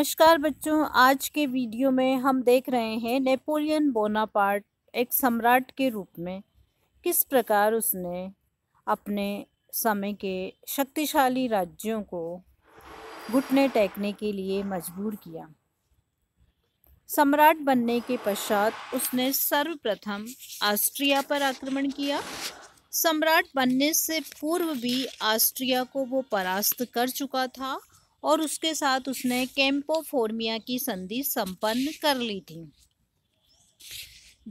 नमस्कार बच्चों आज के वीडियो में हम देख रहे हैं नेपोलियन बोनापार्ट एक सम्राट के रूप में किस प्रकार उसने अपने समय के शक्तिशाली राज्यों को घुटने टेकने के लिए मजबूर किया सम्राट बनने के पश्चात उसने सर्वप्रथम ऑस्ट्रिया पर आक्रमण किया सम्राट बनने से पूर्व भी ऑस्ट्रिया को वो परास्त कर चुका था और उसके साथ उसने कैंपोफोर्मिया की संधि संपन्न कर ली थी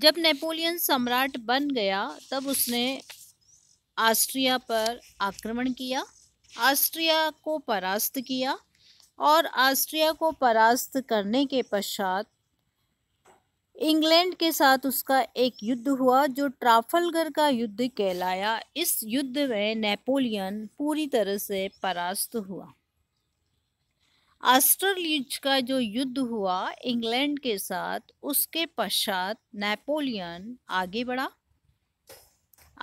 जब नेपोलियन सम्राट बन गया तब उसने ऑस्ट्रिया पर आक्रमण किया ऑस्ट्रिया को परास्त किया और ऑस्ट्रिया को परास्त करने के पश्चात इंग्लैंड के साथ उसका एक युद्ध हुआ जो ट्राफलगर का युद्ध कहलाया इस युद्ध में नेपोलियन पूरी तरह से परास्त हुआ ऑस्ट्रलिज का जो युद्ध हुआ इंग्लैंड के साथ उसके पश्चात नेपोलियन आगे बढ़ा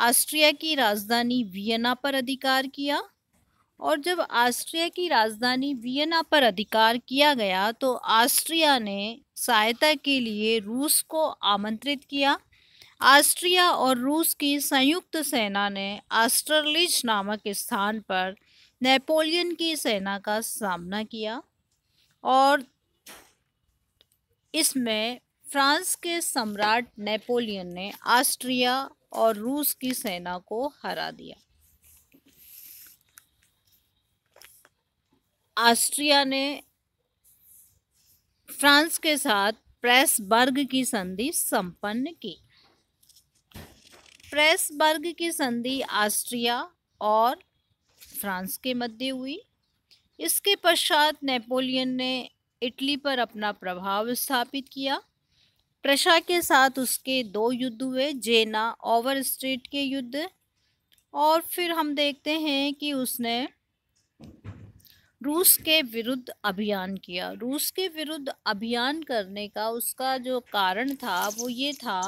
ऑस्ट्रिया की राजधानी वियना पर अधिकार किया और जब ऑस्ट्रिया की राजधानी वियना पर अधिकार किया गया तो ऑस्ट्रिया ने सहायता के लिए रूस को आमंत्रित किया ऑस्ट्रिया और रूस की संयुक्त सेना ने आस्टरलिज नामक स्थान पर नेपोलियन की सेना का सामना किया और इसमें फ्रांस के सम्राट नेपोलियन ने ऑस्ट्रिया और रूस की सेना को हरा दिया ऑस्ट्रिया ने फ्रांस के साथ प्रेसबर्ग की संधि संपन्न की प्रेसबर्ग की संधि ऑस्ट्रिया और फ्रांस के मध्य हुई इसके पश्चात नेपोलियन ने इटली पर अपना प्रभाव स्थापित किया प्रशा के साथ उसके दो युद्ध हुए जेना ओवर स्ट्रीट के युद्ध और फिर हम देखते हैं कि उसने रूस के विरुद्ध अभियान किया रूस के विरुद्ध अभियान करने का उसका जो कारण था वो ये था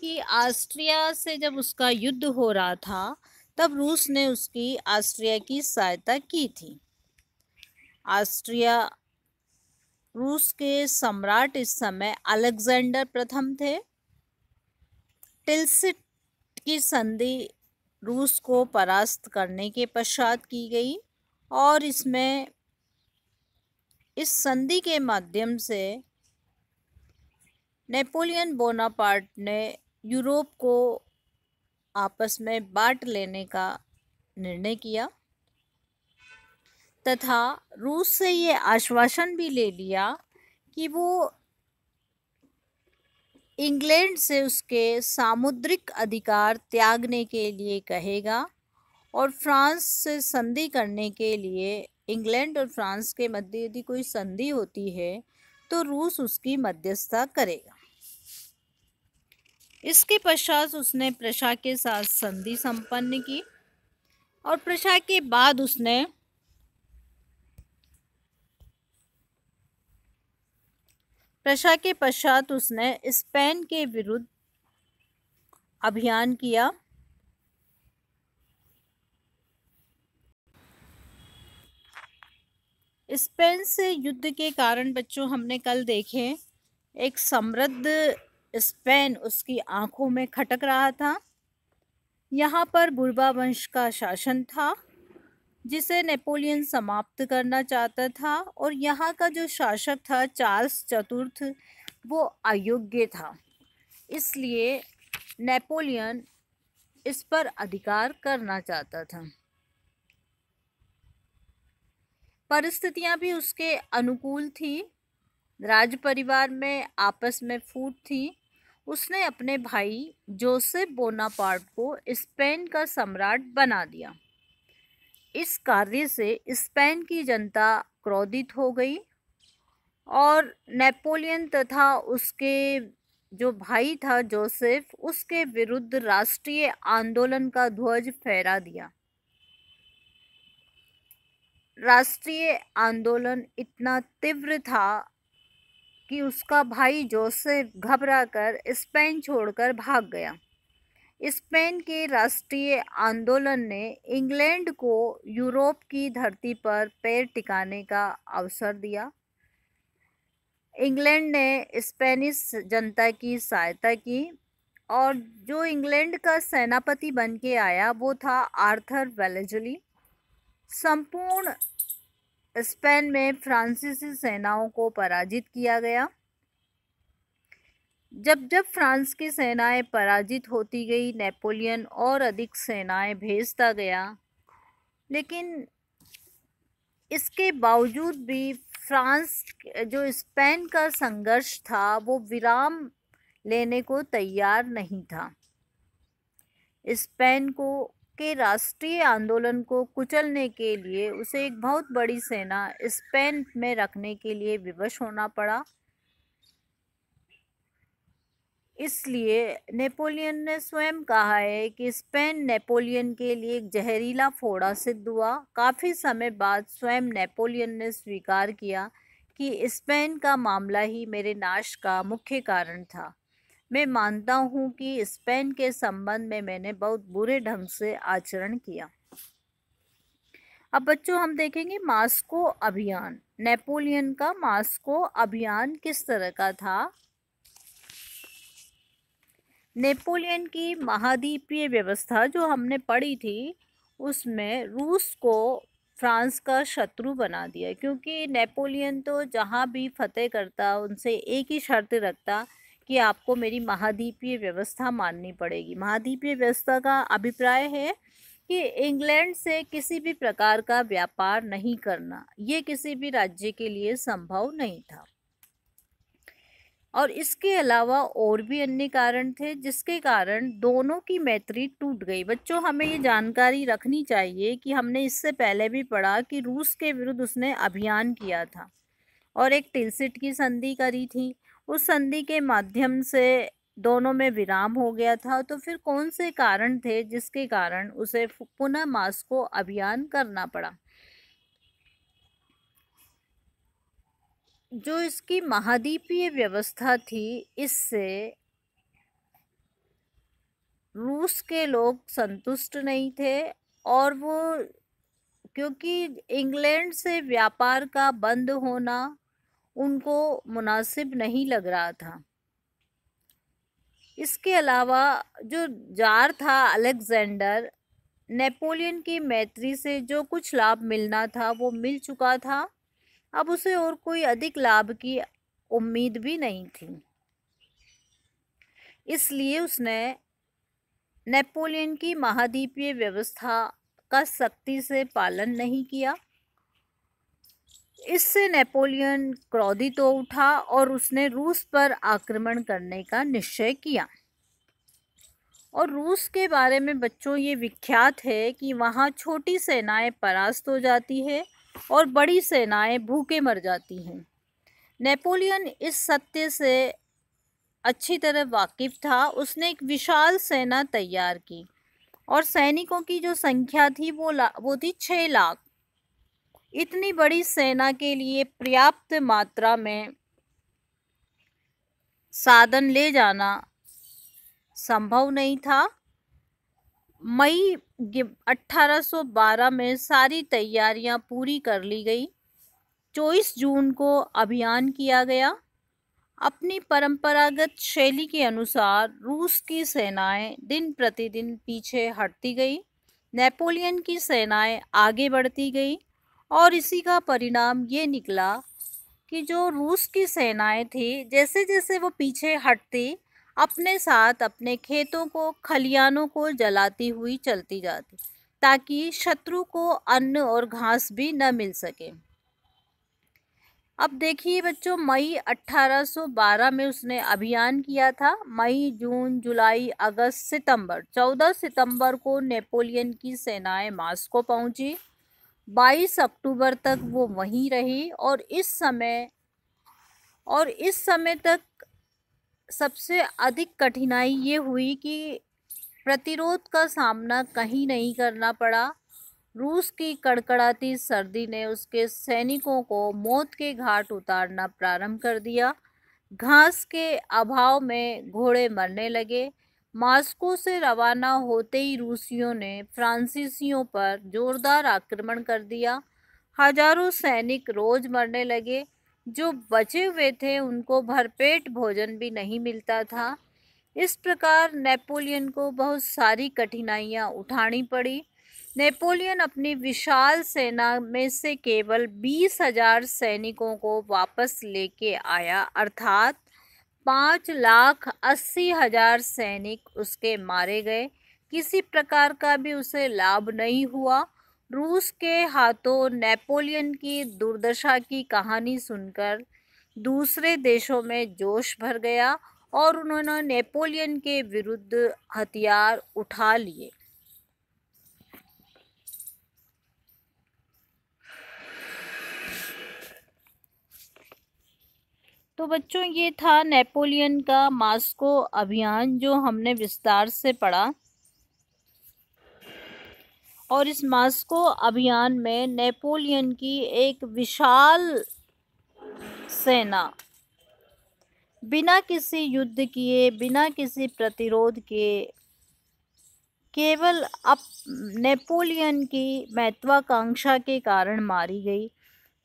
कि ऑस्ट्रिया से जब उसका युद्ध हो रहा था तब रूस ने उसकी ऑस्ट्रिया की सहायता की थी ऑस्ट्रिया रूस के सम्राट इस समय अलेक्जेंडर प्रथम थे टिल्सिट की संधि रूस को परास्त करने के पश्चात की गई और इसमें इस संधि के माध्यम से नेपोलियन बोनापार्ट ने यूरोप को आपस में बांट लेने का निर्णय किया तथा रूस से ये आश्वासन भी ले लिया कि वो इंग्लैंड से उसके सामुद्रिक अधिकार त्यागने के लिए कहेगा और फ्रांस से संधि करने के लिए इंग्लैंड और फ्रांस के मध्य यदि कोई संधि होती है तो रूस उसकी मध्यस्थता करेगा इसके पश्चात उसने प्रशा के साथ संधि संपन्न की और प्रशा के बाद उसने प्रशा के पश्चात उसने स्पेन के विरुद्ध अभियान किया स्पेन से युद्ध के कारण बच्चों हमने कल देखे एक समृद्ध स्पेन उसकी आंखों में खटक रहा था यहाँ पर बुरबा वंश का शासन था जिसे नेपोलियन समाप्त करना चाहता था और यहाँ का जो शासक था चार्ल्स चतुर्थ वो अयोग्य था इसलिए नेपोलियन इस पर अधिकार करना चाहता था परिस्थितियाँ भी उसके अनुकूल थी राज परिवार में आपस में फूट थी उसने अपने भाई जोसेफ बोनापार्ट को स्पेन का सम्राट बना दिया इस कार्य से स्पेन की जनता क्रोधित हो गई और नेपोलियन तथा उसके जो भाई था जोसेफ उसके विरुद्ध राष्ट्रीय आंदोलन का ध्वज फहरा दिया राष्ट्रीय आंदोलन इतना तीव्र था कि उसका भाई जोसेफ घबराकर स्पेन छोड़कर भाग गया स्पेन के राष्ट्रीय आंदोलन ने इंग्लैंड को यूरोप की धरती पर पैर टिकाने का अवसर दिया इंग्लैंड ने स्पेनिश जनता की सहायता की और जो इंग्लैंड का सेनापति बन के आया वो था आर्थर वेलेजली संपूर्ण स्पेन में फ्रांसीसी सेनाओं को पराजित किया गया जब जब फ्रांस की सेनाएं पराजित होती गई नेपोलियन और अधिक सेनाएं भेजता गया लेकिन इसके बावजूद भी फ्रांस जो स्पेन का संघर्ष था वो विराम लेने को तैयार नहीं था स्पेन को के राष्ट्रीय आंदोलन को कुचलने के लिए उसे एक बहुत बड़ी सेना स्पेन में रखने के लिए विवश होना पड़ा इसलिए नेपोलियन ने स्वयं कहा है कि स्पेन नेपोलियन के लिए एक जहरीला फोड़ा सिद्ध हुआ काफ़ी समय बाद स्वयं नेपोलियन ने स्वीकार किया कि स्पेन का मामला ही मेरे नाश का मुख्य कारण था मैं मानता हूँ कि स्पेन के संबंध में मैंने बहुत बुरे ढंग से आचरण किया अब बच्चों हम देखेंगे मास्को अभियान नेपोलियन का मास्को अभियान किस तरह का था नेपोलियन की महाद्वीपीय व्यवस्था जो हमने पढ़ी थी उसमें रूस को फ्रांस का शत्रु बना दिया क्योंकि नेपोलियन तो जहाँ भी फतेह करता उनसे एक ही शर्त रखता कि आपको मेरी महाद्वीपीय व्यवस्था माननी पड़ेगी महाद्वीपीय व्यवस्था का अभिप्राय है कि इंग्लैंड से किसी भी प्रकार का व्यापार नहीं करना ये किसी भी राज्य के लिए संभव नहीं था और इसके अलावा और भी अन्य कारण थे जिसके कारण दोनों की मैत्री टूट गई बच्चों हमें ये जानकारी रखनी चाहिए कि हमने इससे पहले भी पढ़ा कि रूस के विरुद्ध उसने अभियान किया था और एक टिलसिट की संधि करी थी उस संधि के माध्यम से दोनों में विराम हो गया था तो फिर कौन से कारण थे जिसके कारण उसे पुनः मास्को अभियान करना पड़ा जो इसकी महाद्वीपीय व्यवस्था थी इससे रूस के लोग संतुष्ट नहीं थे और वो क्योंकि इंग्लैंड से व्यापार का बंद होना उनको मुनासिब नहीं लग रहा था इसके अलावा जो जार था अलेक्जेंडर नेपोलियन की मैत्री से जो कुछ लाभ मिलना था वो मिल चुका था अब उसे और कोई अधिक लाभ की उम्मीद भी नहीं थी इसलिए उसने नेपोलियन की महाद्वीपीय व्यवस्था का सख्ती से पालन नहीं किया इससे नेपोलियन क्रोधित तो उठा और उसने रूस पर आक्रमण करने का निश्चय किया और रूस के बारे में बच्चों ये विख्यात है कि वहाँ छोटी सेनाएं परास्त हो जाती है और बड़ी सेनाएं भूखे मर जाती हैं नेपोलियन इस सत्य से अच्छी तरह वाकिफ था उसने एक विशाल सेना तैयार की और सैनिकों की जो संख्या थी वो ला वो थी छः लाख इतनी बड़ी सेना के लिए पर्याप्त मात्रा में साधन ले जाना संभव नहीं था मई 1812 में सारी तैयारियां पूरी कर ली गई 24 जून को अभियान किया गया अपनी परंपरागत शैली के अनुसार रूस की सेनाएं दिन प्रतिदिन पीछे हटती गई नेपोलियन की सेनाएं आगे बढ़ती गई और इसी का परिणाम ये निकला कि जो रूस की सेनाएं थी जैसे जैसे वो पीछे हटती अपने साथ अपने खेतों को खलियानों को जलाती हुई चलती जाती ताकि शत्रु को अन्न और घास भी न मिल सके अब देखिए बच्चों मई 1812 में उसने अभियान किया था मई जून जुलाई अगस्त सितंबर 14 सितंबर को नेपोलियन की सेनाएं मास्को पहुंची 22 अक्टूबर तक वो वहीं रही और इस समय और इस समय तक सबसे अधिक कठिनाई ये हुई कि प्रतिरोध का सामना कहीं नहीं करना पड़ा रूस की कड़कड़ाती सर्दी ने उसके सैनिकों को मौत के घाट उतारना प्रारंभ कर दिया घास के अभाव में घोड़े मरने लगे मॉस्को से रवाना होते ही रूसियों ने फ्रांसीसियों पर जोरदार आक्रमण कर दिया हजारों सैनिक रोज मरने लगे जो बचे हुए थे उनको भरपेट भोजन भी नहीं मिलता था इस प्रकार नेपोलियन को बहुत सारी कठिनाइयाँ उठानी पड़ी नेपोलियन अपनी विशाल सेना में से केवल बीस हजार सैनिकों को वापस लेके आया अर्थात पाँच लाख अस्सी हजार सैनिक उसके मारे गए किसी प्रकार का भी उसे लाभ नहीं हुआ रूस के हाथों नेपोलियन की दुर्दशा की कहानी सुनकर दूसरे देशों में जोश भर गया और उन्होंने नेपोलियन के विरुद्ध हथियार उठा लिए तो बच्चों ये था नेपोलियन का मास्को अभियान जो हमने विस्तार से पढ़ा और इस मास्को अभियान में नेपोलियन की एक विशाल सेना बिना किसी युद्ध किए बिना किसी प्रतिरोध के केवल अप नेपोलियन की महत्वाकांक्षा के कारण मारी गई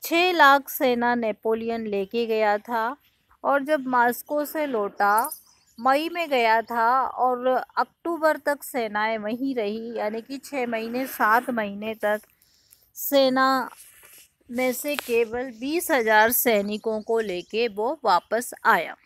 छः लाख सेना नेपोलियन लेके गया था और जब मास्को से लौटा मई में गया था और अक्टूबर तक सेनाएं वहीं रही यानी कि छः महीने सात महीने तक सेना में से केवल बीस हज़ार सैनिकों को लेके वो वापस आया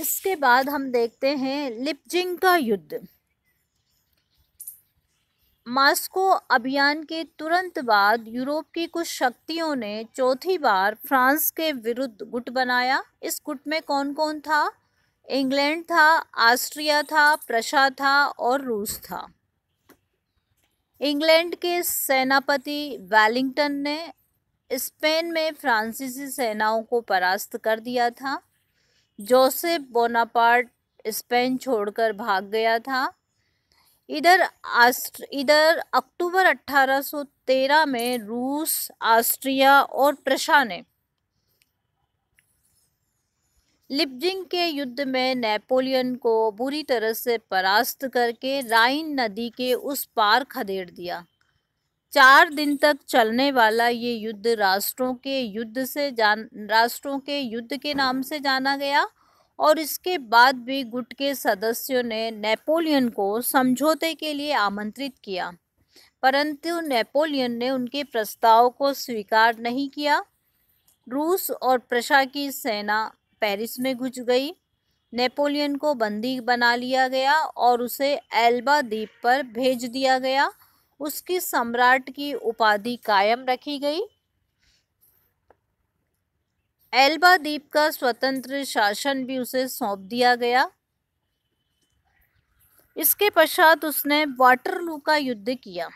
इसके बाद हम देखते हैं लिपजिंग का युद्ध मास्को अभियान के तुरंत बाद यूरोप की कुछ शक्तियों ने चौथी बार फ्रांस के विरुद्ध गुट बनाया इस गुट में कौन कौन था इंग्लैंड था ऑस्ट्रिया था प्रशा था और रूस था इंग्लैंड के सेनापति वेलिंगटन ने स्पेन में फ्रांसीसी सेनाओं को परास्त कर दिया था जोसेफ बोनापार्ट स्पेन छोड़कर भाग गया था इधर इधर अक्टूबर 1813 में रूस ऑस्ट्रिया और प्रशा ने लिपजिंग के युद्ध में नेपोलियन को बुरी तरह से परास्त करके राइन नदी के उस पार खदेड़ दिया चार दिन तक चलने वाला ये युद्ध राष्ट्रों के युद्ध से जान राष्ट्रों के युद्ध के नाम से जाना गया और इसके बाद भी गुट के सदस्यों ने नेपोलियन को समझौते के लिए आमंत्रित किया परंतु नेपोलियन ने उनके प्रस्ताव को स्वीकार नहीं किया रूस और प्रशा की सेना पेरिस में घुस गई नेपोलियन को बंदी बना लिया गया और उसे एल्बा द्वीप पर भेज दिया गया उसकी सम्राट की उपाधि कायम रखी गई एल्बा द्वीप का स्वतंत्र शासन भी उसे सौंप दिया गया इसके पश्चात उसने वाटरलू का युद्ध किया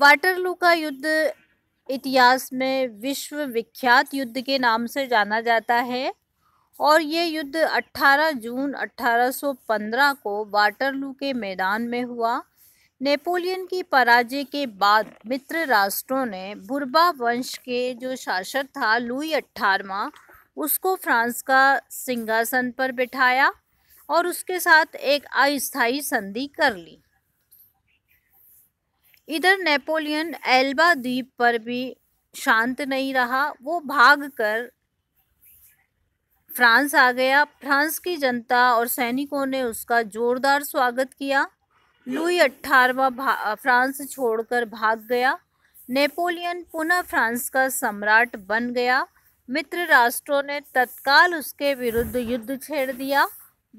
वाटरलू का युद्ध इतिहास में विश्व विख्यात युद्ध के नाम से जाना जाता है और ये युद्ध 18 जून 1815 को वाटरलू के मैदान में हुआ नेपोलियन की पराजय के बाद मित्र राष्ट्रों ने बुरबा वंश के जो शासक था लुई अट्ठारवा उसको फ्रांस का सिंहासन पर बिठाया और उसके साथ एक अस्थायी संधि कर ली इधर नेपोलियन एल्बा द्वीप पर भी शांत नहीं रहा वो भागकर फ्रांस आ गया फ्रांस की जनता और सैनिकों ने उसका जोरदार स्वागत किया लुई अट्ठारवा फ्रांस छोड़कर भाग गया नेपोलियन पुनः फ्रांस का सम्राट बन गया मित्र राष्ट्रों ने तत्काल उसके विरुद्ध युद्ध छेड़ दिया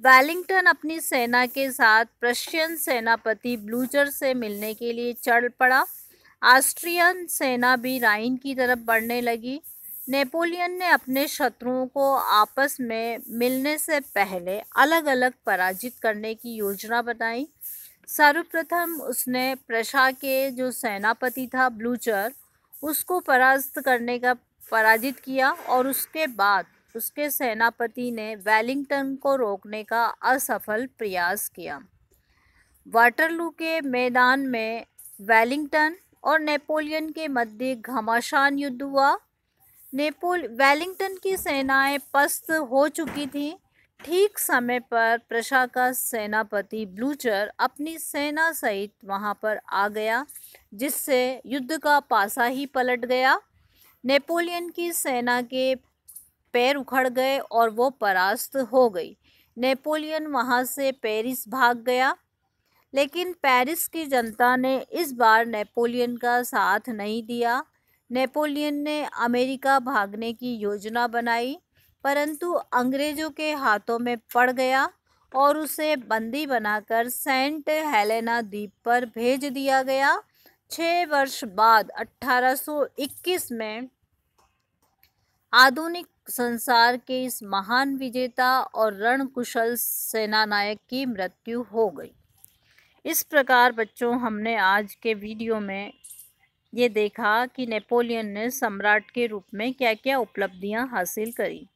वेलिंगटन अपनी सेना के साथ प्रशियन सेनापति ब्लूचर से मिलने के लिए चढ़ पड़ा ऑस्ट्रियन सेना भी राइन की तरफ बढ़ने लगी नेपोलियन ने अपने शत्रुओं को आपस में मिलने से पहले अलग अलग पराजित करने की योजना बनाई सर्वप्रथम उसने प्रशा के जो सेनापति था ब्लूचर उसको परास्त करने का पराजित किया और उसके बाद उसके सेनापति ने वेलिंगटन को रोकने का असफल प्रयास किया वाटरलू के मैदान में वेलिंगटन और नेपोलियन के मध्य घमासान युद्ध हुआ नेपोल वेलिंगटन की सेनाएं पस्त हो चुकी थीं ठीक समय पर प्रशा का सेनापति ब्लूचर अपनी सेना सहित वहां पर आ गया जिससे युद्ध का पासा ही पलट गया नेपोलियन की सेना के पैर उखड़ गए और वो परास्त हो गई नेपोलियन वहां से पेरिस भाग गया लेकिन पेरिस की जनता ने इस बार नेपोलियन का साथ नहीं दिया नेपोलियन ने अमेरिका भागने की योजना बनाई परंतु अंग्रेजों के हाथों में पड़ गया और उसे बंदी बनाकर सेंट हेलेना द्वीप पर भेज दिया गया छः वर्ष बाद 1821 में आधुनिक संसार के इस महान विजेता और रणकुशल सेनानायक की मृत्यु हो गई इस प्रकार बच्चों हमने आज के वीडियो में ये देखा कि नेपोलियन ने सम्राट के रूप में क्या क्या उपलब्धियां हासिल करी